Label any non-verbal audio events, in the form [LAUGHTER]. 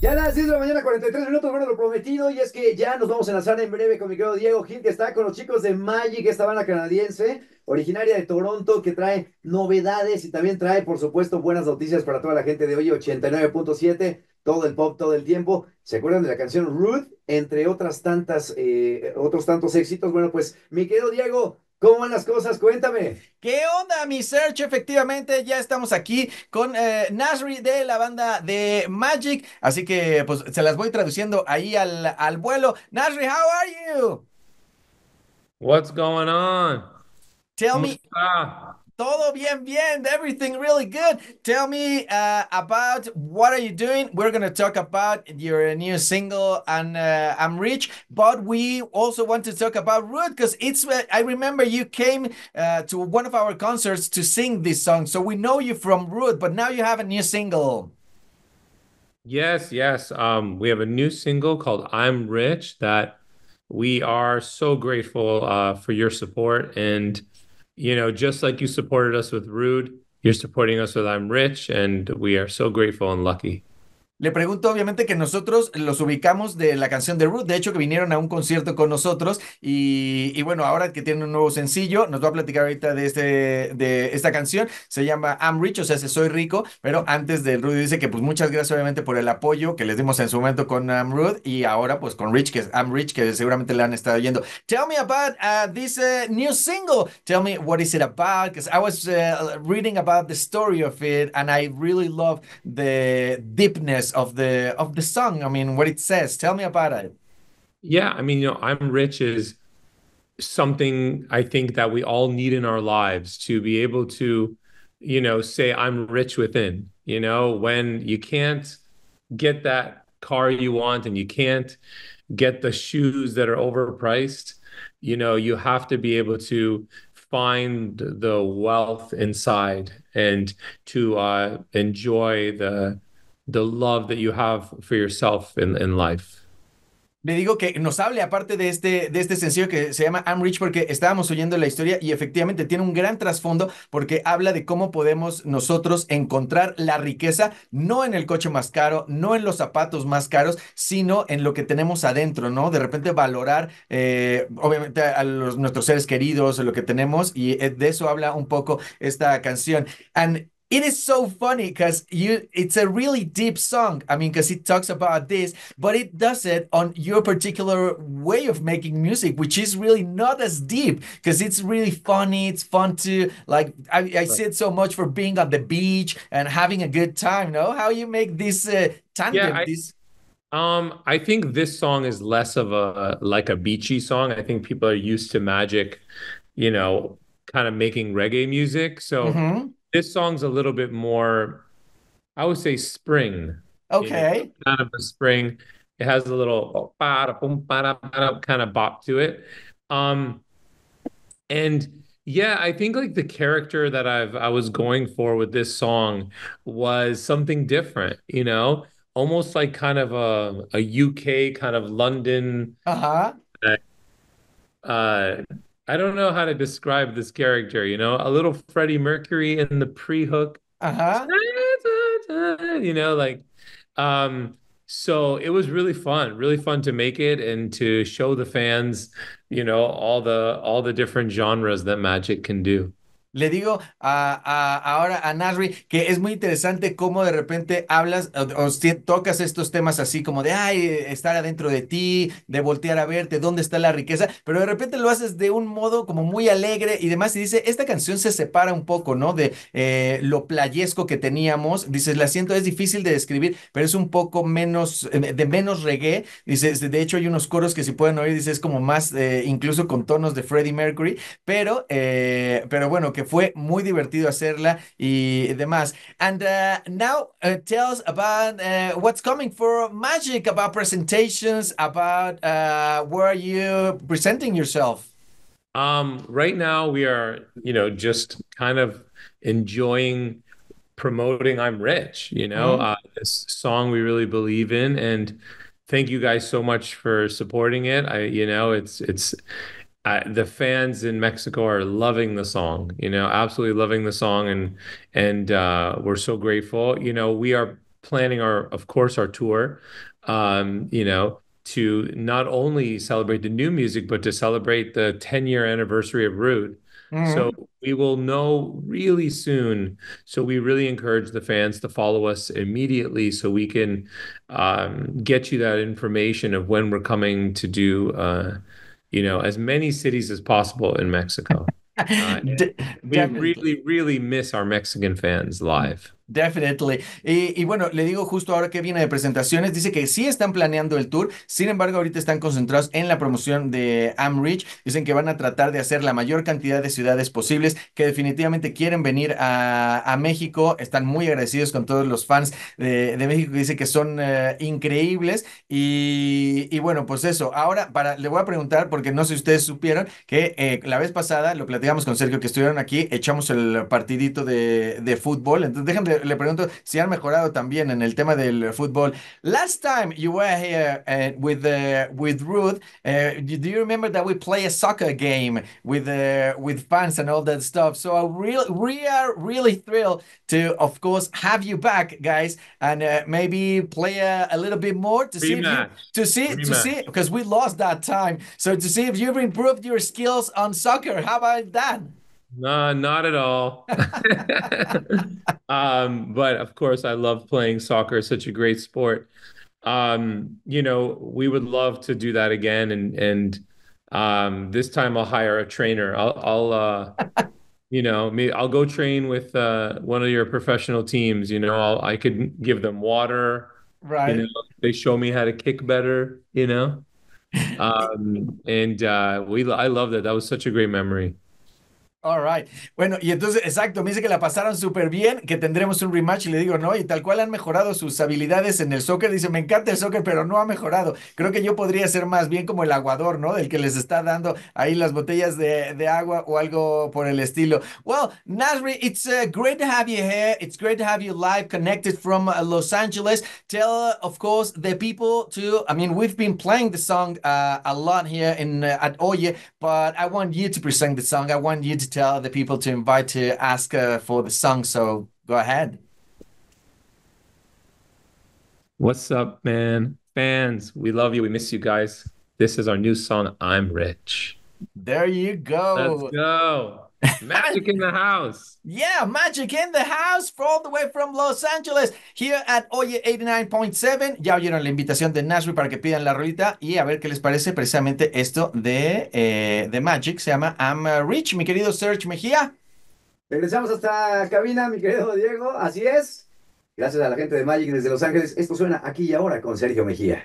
Ya las 10 de la mañana, 43 minutos, bueno, lo prometido, y es que ya nos vamos a enlazar en breve con mi querido Diego Gil, que está con los chicos de Magic, esta banda canadiense, originaria de Toronto, que trae novedades y también trae, por supuesto, buenas noticias para toda la gente de hoy, 89.7 todo el pop, todo el tiempo. ¿Se acuerdan de la canción Ruth? Entre otras tantas, eh, otros tantos éxitos. Bueno, pues, mi querido Diego, ¿Cómo van las cosas? Cuéntame. ¿Qué onda, mi search? Efectivamente, ya estamos aquí con eh, Nasri de la banda de Magic. Así que, pues, se las voy traduciendo ahí al, vuelo. Nasri, how are you? What's going on? Tell me. Todo bien, bien. Everything really good. Tell me uh, about what are you doing? We're going to talk about your new single and uh, I'm Rich, but we also want to talk about Root because it's. Uh, I remember you came uh, to one of our concerts to sing this song, so we know you from Root, but now you have a new single. Yes, yes. Um, we have a new single called "I'm Rich" that we are so grateful uh, for your support and you know, just like you supported us with Rude, you're supporting us with I'm Rich, and we are so grateful and lucky. Le pregunto, obviamente, que nosotros los ubicamos de la canción de Ruth, de hecho, que vinieron a un concierto con nosotros. Y, bueno, ahora que tiene un nuevo sencillo, nos va a platicar ahorita de, este, de esta canción. Se llama I'm Rich, o sea, se soy rico. Pero antes de Ruth, dice que, pues, muchas gracias, obviamente, por el apoyo que les dimos en su momento con I'm Ruth y ahora, pues, con Rich, que es I'm Rich, que seguramente le han estado oyendo. Tell me about uh, this uh, new single. Tell me what is it about, because I was uh, reading about the story of it and I really love the deepness of the of the song. I mean, what it says. Tell me about it. Yeah, I mean, you know, I'm rich is something I think that we all need in our lives to be able to, you know, say I'm rich within. You know, when you can't get that car you want and you can't get the shoes that are overpriced, you know, you have to be able to find the wealth inside and to uh, enjoy the the love that you have for yourself in, life. Le digo que nos hable aparte de este, de este sencillo que se llama I'm Rich porque estábamos oyendo la historia y efectivamente tiene un gran trasfondo porque habla de cómo podemos nosotros encontrar la riqueza no en el coche más caro, no en los zapatos más caros, sino en lo que tenemos adentro, ¿no? De repente valorar eh, obviamente a nuestros seres queridos, lo que tenemos y eh, de eso habla un poco esta canción. And it is so funny because you it's a really deep song i mean because it talks about this but it does it on your particular way of making music which is really not as deep because it's really funny it's fun to like i, I right. so much for being on the beach and having a good time you know how you make this uh, tandem yeah, I- this um, I think this song is less of a like a beachy song. I think people are used to Magic, you know, kind of making reggae music. So mm-hmm this song's a little bit more, I would say, spring. Okay. Kind of a spring. It has a little kind of bop to it. Um, and yeah, I think like the character that I've I was going for with this song was something different, you know, almost like kind of a a UK kind of London uh-huh. uh, uh I don't know how to describe this character, you know, a little Freddie Mercury in the pre-hook. Uh-huh. [LAUGHS] You know, like um so it was really fun, really fun to make it and to show the fans, you know, all the all the different genres that magic can do. Le digo a, ahora a Nasri que es muy interesante cómo de repente hablas o, tocas estos temas así como de, ay, estar adentro de ti, de voltear a verte, dónde está la riqueza, pero de repente lo haces de un modo como muy alegre y demás y dice, esta canción se separa un poco, ¿no? De eh, lo playesco que teníamos, dices, la siento, es difícil de describir, pero es un poco menos, eh, de menos reggae, dices, de hecho hay unos coros que si pueden oír, dices, es como más, eh, incluso con tonos de Freddie Mercury, pero, pero bueno, que que fue muy divertido hacerla y demás. And uh, now uh, tell us about uh, what's coming for Magic, about presentations, about uh, where are you presenting yourself? Um, right now, we are, you know, just kind of enjoying promoting I'm Rich, you know, mm. this song we really believe in. And thank you guys so much for supporting it. I, you know, it's, it's, I, the fans in Mexico are loving the song, you know, absolutely loving the song, and and uh, we're so grateful. You know, we are planning our, of course, our tour. Um, you know, to not only celebrate the new music, but to celebrate the 10 year anniversary of Root. Mm. So mm-hmm. we will know really soon. So we really encourage the fans to follow us immediately so we can um, get you that information of when we're coming to do. Uh, you know, as many cities as possible in Mexico. [LAUGHS] Uh, we really, really miss our Mexican fans live. Definitely. Y, bueno, le digo justo ahora que viene de presentaciones, dice que sí están planeando el tour, sin embargo ahorita están concentrados en la promoción de Amrich, dicen que van a tratar de hacer la mayor cantidad de ciudades posibles, que definitivamente quieren venir a, México, están muy agradecidos con todos los fans de, México que dice que son eh, increíbles y, bueno, pues eso, ahora para, le voy a preguntar porque no sé si ustedes supieron que eh, la vez pasada lo platicamos con Sergio que estuvieron aquí, echamos el partidito de, de fútbol, entonces déjenme le, le, pregunto si han mejorado también en el tema del fútbol. Last time you were here uh, with uh, with Ruth, uh, do you remember that we play a soccer game with with fans and all that stuff? So I uh, real we are really thrilled to, of course, have you back, guys, and uh, maybe play a, a, little bit more to see you, to see Rematch. to see because we lost that time. So to see if you've improved your skills on soccer. How about that? No, not at all. [LAUGHS] um, but of course, I love playing soccer. such a great sport. Um, you know, we would love to do that again, and and um, this time I'll hire a trainer. I'll, I'll uh, you know, me, I'll go train with uh, one of your professional teams. You know, I'll, I could give them water. Right. You know, they show me how to kick better. You know, [LAUGHS] um, and uh, we I love that. That was such a great memory. All right. Bueno, y entonces, exacto, me dice que la pasaron súper bien, que tendremos un rematch y le digo, no, y tal cual han mejorado sus habilidades en el soccer. Dice, me encanta el soccer, pero no ha mejorado. Creo que yo podría ser más bien como el aguador, ¿no? Del que les está dando ahí las botellas de, de agua o algo por el estilo. Well, Nasri, it's uh, great to have you here. It's great to have you live connected from uh, Los Angeles. Tell, uh, of course, the people to, I mean, we've been playing the song uh, a lot here in uh, at Oye, but I want you to present the song. I want you to tell the people to invite to ask uh, for the song. So go ahead. What's up, man? Fans, we love you. We miss you guys. This is our new song, I'm Rich. There you go. Let's go. [LAUGHS] Magic in the house. Yeah, magic in the house, all the way from Los Angeles, here at Oye 89.7. Ya oyeron la invitación de Nashville para que pidan la rolita y a ver qué les parece precisamente esto de, eh, de Magic. Se llama I'm Rich, mi querido Serge Mejía. Regresamos hasta cabina, mi querido Diego. Así es. Gracias a la gente de Magic desde Los Ángeles. Esto suena aquí y ahora con Sergio Mejía.